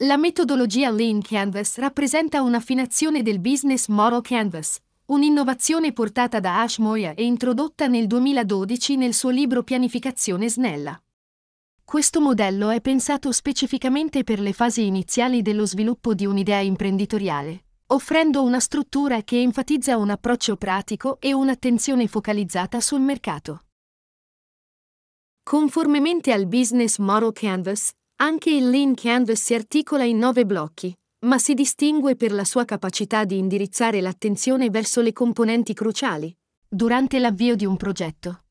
La metodologia Lean Canvas rappresenta un'affinazione del Business Model Canvas, un'innovazione portata da Ash Moya e introdotta nel 2012 nel suo libro Pianificazione Snella. Questo modello è pensato specificamente per le fasi iniziali dello sviluppo di un'idea imprenditoriale, offrendo una struttura che enfatizza un approccio pratico e un'attenzione focalizzata sul mercato. Conformemente al Business Model Canvas, anche il Lean Canvas si articola in nove blocchi, ma si distingue per la sua capacità di indirizzare l'attenzione verso le componenti cruciali durante l'avvio di un progetto,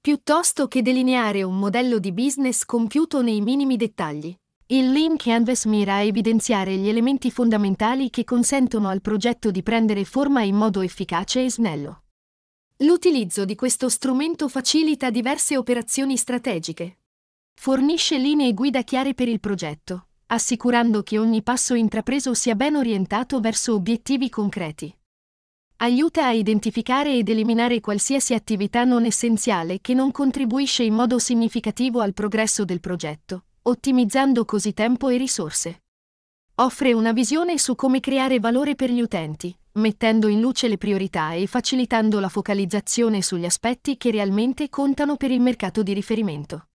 piuttosto che delineare un modello di business compiuto nei minimi dettagli. Il Lean Canvas mira a evidenziare gli elementi fondamentali che consentono al progetto di prendere forma in modo efficace e snello. L'utilizzo di questo strumento facilita diverse operazioni strategiche, Fornisce linee guida chiare per il progetto, assicurando che ogni passo intrapreso sia ben orientato verso obiettivi concreti. Aiuta a identificare ed eliminare qualsiasi attività non essenziale che non contribuisce in modo significativo al progresso del progetto, ottimizzando così tempo e risorse. Offre una visione su come creare valore per gli utenti, mettendo in luce le priorità e facilitando la focalizzazione sugli aspetti che realmente contano per il mercato di riferimento.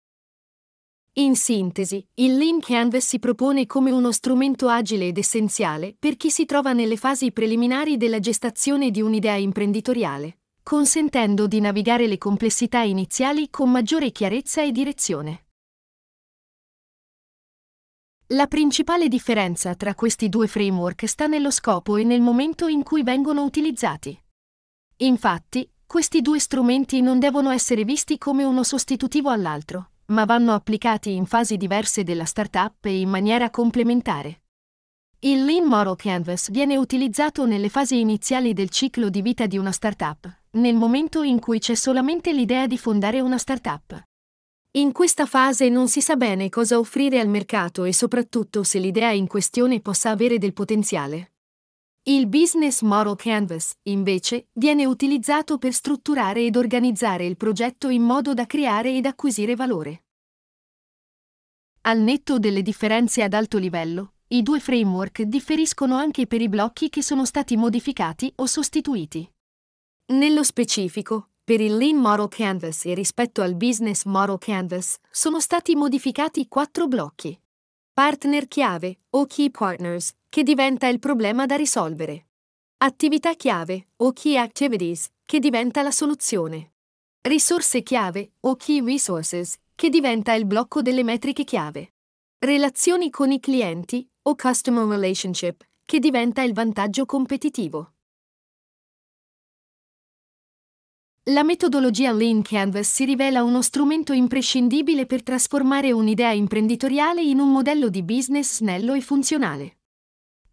In sintesi, il Lean Canvas si propone come uno strumento agile ed essenziale per chi si trova nelle fasi preliminari della gestazione di un'idea imprenditoriale, consentendo di navigare le complessità iniziali con maggiore chiarezza e direzione. La principale differenza tra questi due framework sta nello scopo e nel momento in cui vengono utilizzati. Infatti, questi due strumenti non devono essere visti come uno sostitutivo all'altro, ma vanno applicati in fasi diverse della startup e in maniera complementare. Il Lean Model Canvas viene utilizzato nelle fasi iniziali del ciclo di vita di una startup, nel momento in cui c'è solamente l'idea di fondare una startup. In questa fase non si sa bene cosa offrire al mercato e soprattutto se l'idea in questione possa avere del potenziale. Il Business Model Canvas, invece, viene utilizzato per strutturare ed organizzare il progetto in modo da creare ed acquisire valore. Al netto delle differenze ad alto livello, i due framework differiscono anche per i blocchi che sono stati modificati o sostituiti. Nello specifico, per il Lean Model Canvas e rispetto al Business Model Canvas, sono stati modificati quattro blocchi. Partner chiave o Key Partners, che diventa il problema da risolvere. Attività chiave, o key activities, che diventa la soluzione. Risorse chiave, o key resources, che diventa il blocco delle metriche chiave. Relazioni con i clienti, o customer relationship, che diventa il vantaggio competitivo. La metodologia Lean Canvas si rivela uno strumento imprescindibile per trasformare un'idea imprenditoriale in un modello di business snello e funzionale.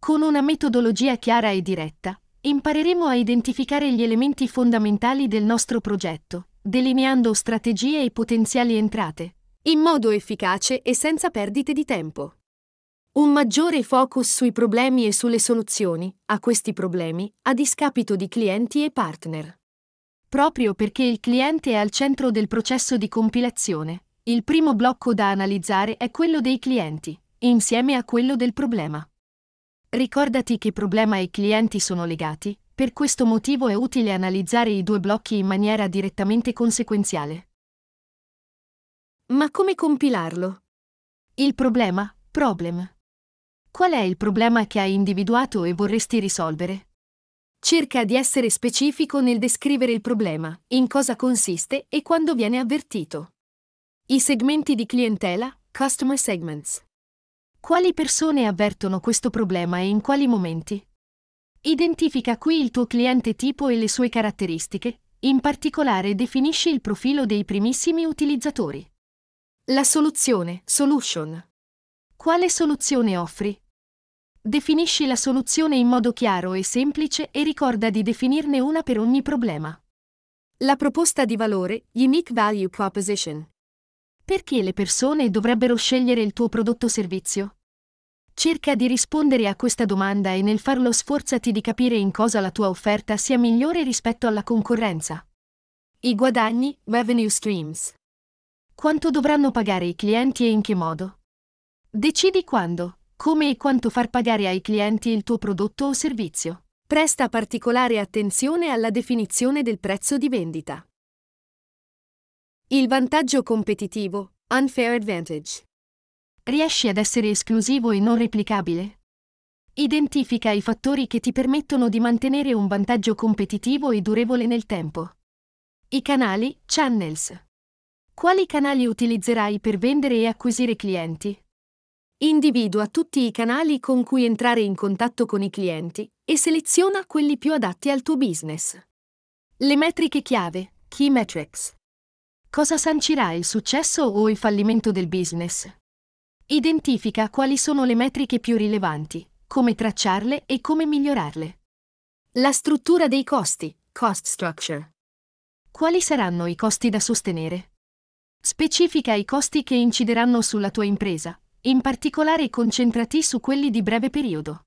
Con una metodologia chiara e diretta, impareremo a identificare gli elementi fondamentali del nostro progetto, delineando strategie e potenziali entrate, in modo efficace e senza perdite di tempo. Un maggiore focus sui problemi e sulle soluzioni a questi problemi a discapito di clienti e partner. Proprio perché il cliente è al centro del processo di compilazione, il primo blocco da analizzare è quello dei clienti, insieme a quello del problema. Ricordati che problema e clienti sono legati, per questo motivo è utile analizzare i due blocchi in maniera direttamente conseguenziale. Ma come compilarlo? Il problema, problem. Qual è il problema che hai individuato e vorresti risolvere? Cerca di essere specifico nel descrivere il problema, in cosa consiste e quando viene avvertito. I segmenti di clientela, Customer Segments. Quali persone avvertono questo problema e in quali momenti? Identifica qui il tuo cliente tipo e le sue caratteristiche, in particolare definisci il profilo dei primissimi utilizzatori. La soluzione, solution. Quale soluzione offri? Definisci la soluzione in modo chiaro e semplice e ricorda di definirne una per ogni problema. La proposta di valore, Unique Value Proposition. Perché le persone dovrebbero scegliere il tuo prodotto o servizio? Cerca di rispondere a questa domanda e nel farlo sforzati di capire in cosa la tua offerta sia migliore rispetto alla concorrenza. I guadagni, revenue streams. Quanto dovranno pagare i clienti e in che modo? Decidi quando, come e quanto far pagare ai clienti il tuo prodotto o servizio. Presta particolare attenzione alla definizione del prezzo di vendita. Il vantaggio competitivo, unfair advantage. Riesci ad essere esclusivo e non replicabile? Identifica i fattori che ti permettono di mantenere un vantaggio competitivo e durevole nel tempo. I canali, channels. Quali canali utilizzerai per vendere e acquisire clienti? Individua tutti i canali con cui entrare in contatto con i clienti e seleziona quelli più adatti al tuo business. Le metriche chiave, key metrics. Cosa sancirà il successo o il fallimento del business? Identifica quali sono le metriche più rilevanti, come tracciarle e come migliorarle. La struttura dei costi, cost structure. Quali saranno i costi da sostenere? Specifica i costi che incideranno sulla tua impresa, in particolare concentrati su quelli di breve periodo.